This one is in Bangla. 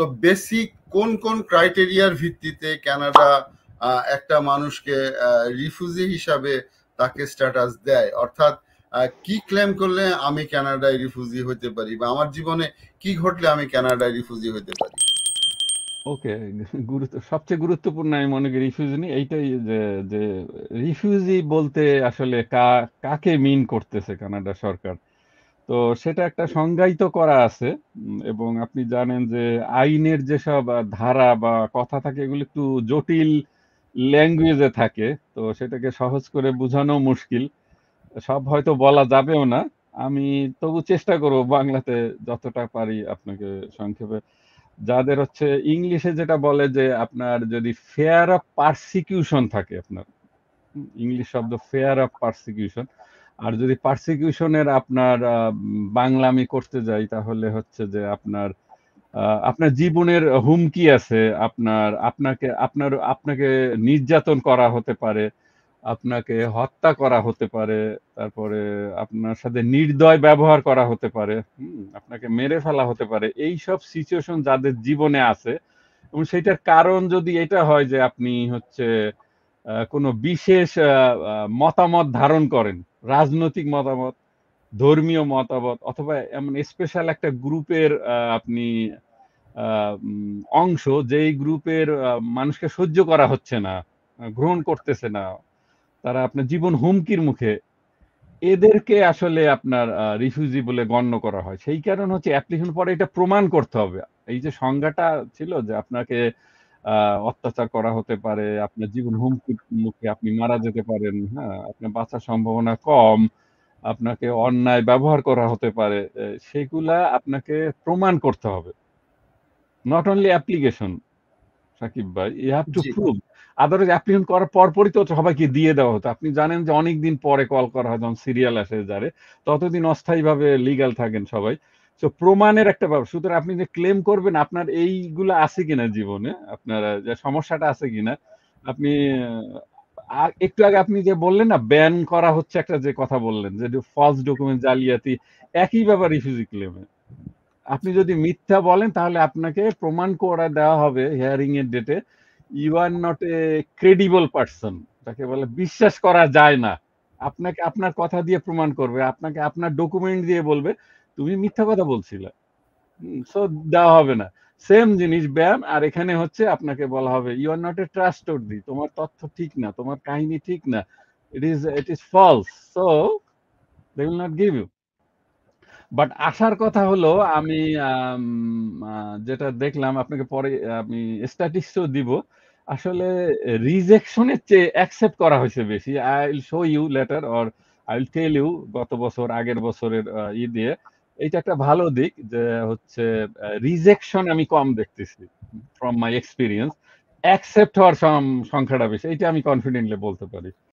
তো বেসিক কোন কোন ক্রাইটেরিয়ার ভিত্তিতে কানাডা একটা মানুষকে রিফিউজি হিসাবে তাকে স্ট্যাটাস দেয় অর্থাৎ কি ক্লেম করলে আমি কানাডায় রিফিউজি হতে পারি বা আমার জীবনে কি ঘটলে আমি কানাডায় রিফিউজি হতে পারি ওকে গুরুত্ব সবচেয়ে গুরুত্বপূর্ণ আমি মনে করি রিফিউজি নিয়ে এইটাই যে যে রিফিউজি বলতে আসলে কাকে মিন করতেছে কানাডা সরকার তো সেটা একটা সংজ্ঞায়িত করা আছে এবং আপনি জানেন যে আইনের যেসব ধারা বা কথা থাকে এগুলো একটু জটিল ল্যাঙ্গুয়েজে থাকে তো সেটাকে সহজ করে বোঝানো মুশকিল সব হয়তো বলা যাবেও না আমি তবু চেষ্টা করব বাংলাতে যতটা পারি আপনাকে সংক্ষেপে যাদের হচ্ছে ইংলিশে যেটা বলে যে আপনার যদি ফেয়ার অফ পারসিকিউশন থাকে আপনার ইংলিশ শব্দ ফেয়ার অফ পারসিকিউশন আর যদি পার্সিকিউশনের আপনার বাংলা আমি করতে যাই তাহলে হচ্ছে যে আপনার আপনার জীবনের হুমকি আছে আপনার আপনাকে আপনার আপনাকে নির্যাতন করা হতে পারে আপনাকে হত্যা করা হতে পারে তারপরে আপনার সাথে নির্দয় ব্যবহার করা হতে পারে আপনাকে মেরে ফেলা হতে পারে এই সব সিচুয়েশন যাদের জীবনে আছে এবং সেটার কারণ যদি এটা হয় যে আপনি হচ্ছে কোনো বিশেষ মতামত ধারণ করেন রাজনৈতিক মতামত ধর্মীয় মতামত অথবা এমন স্পেশাল একটা গ্রুপের আপনি অংশ যেই গ্রুপের মানুষকে সহ্য করা হচ্ছে না গ্রহণ করতেছে না তারা আপনার জীবন হুমকির মুখে এদেরকে আসলে আপনার রিফিউজি বলে গণ্য করা হয় সেই কারণ হচ্ছে অ্যাপ্লিকেশন পরে এটা প্রমাণ করতে হবে এই যে সংজ্ঞাটা ছিল যে আপনাকে অত্যাচার করা হতে পারে আপনার জীবন হুমকির মুখে আপনি মারা যেতে পারেন হ্যাঁ আপনার বাঁচার সম্ভাবনা কম আপনাকে অন্যায় ব্যবহার করা হতে পারে সেগুলা আপনাকে প্রমাণ করতে হবে নট অনলি অ্যাপ্লিকেশন সাকিব ভাই you have to prove otherwise application করার পরপরই তো সবাইকে দিয়ে দেওয়া হতো আপনি জানেন যে অনেক দিন পরে কল করা হয় যখন সিরিয়াল আসে যারে ততদিন অস্থায়ীভাবে লিগাল থাকেন সবাই তো প্রমাণের একটা ব্যাপার সুতরাং আপনি যে ক্লেম করবেন আপনার এইগুলো আছে কিনা জীবনে আপনার যে সমস্যাটা আছে কিনা আপনি একটু আগে আপনি যে বললেন না ব্যান করা হচ্ছে একটা যে কথা বললেন যে ফলস ডকুমেন্ট জালিয়াতি একই ব্যাপার রিফিউজি ক্লেমে আপনি যদি মিথ্যা বলেন তাহলে আপনাকে প্রমাণ করা দেওয়া হবে হিয়ারিং এর ডেটে you are not a credible person তাকে বলে বিশ্বাস করা যায় না আপনাকে আপনার কথা দিয়ে প্রমাণ করবে আপনাকে আপনার ডকুমেন্ট দিয়ে বলবে তুমি মিথ্যা কথা বলছিলে সো দেওয়া হবে না সেম জিনিস ব্যায়াম আর এখানে হচ্ছে আপনাকে বলা হবে you are not a trust trustworthy তোমার তথ্য ঠিক না তোমার কাহিনী ঠিক না it is it is false so they will not give you but আসার কথা হলো আমি যেটা দেখলাম আপনাকে পরে আমি স্ট্যাটিস্টও দিব আসলে রিজেকশনের চেয়ে অ্যাকসেপ্ট করা হয়েছে বেশি I will show you letter or I will tell you গত বছর আগের বছরের ই দিয়ে এটা একটা ভালো দিক যে হচ্ছে রিজেকশন আমি কম দেখতেছি ফ্রম মাই এক্সপিরিয়েন্স অ্যাকসেপ্ট হওয়ার সংখ্যাটা বেশি এটা আমি কনফিডেন্টলি বলতে পারি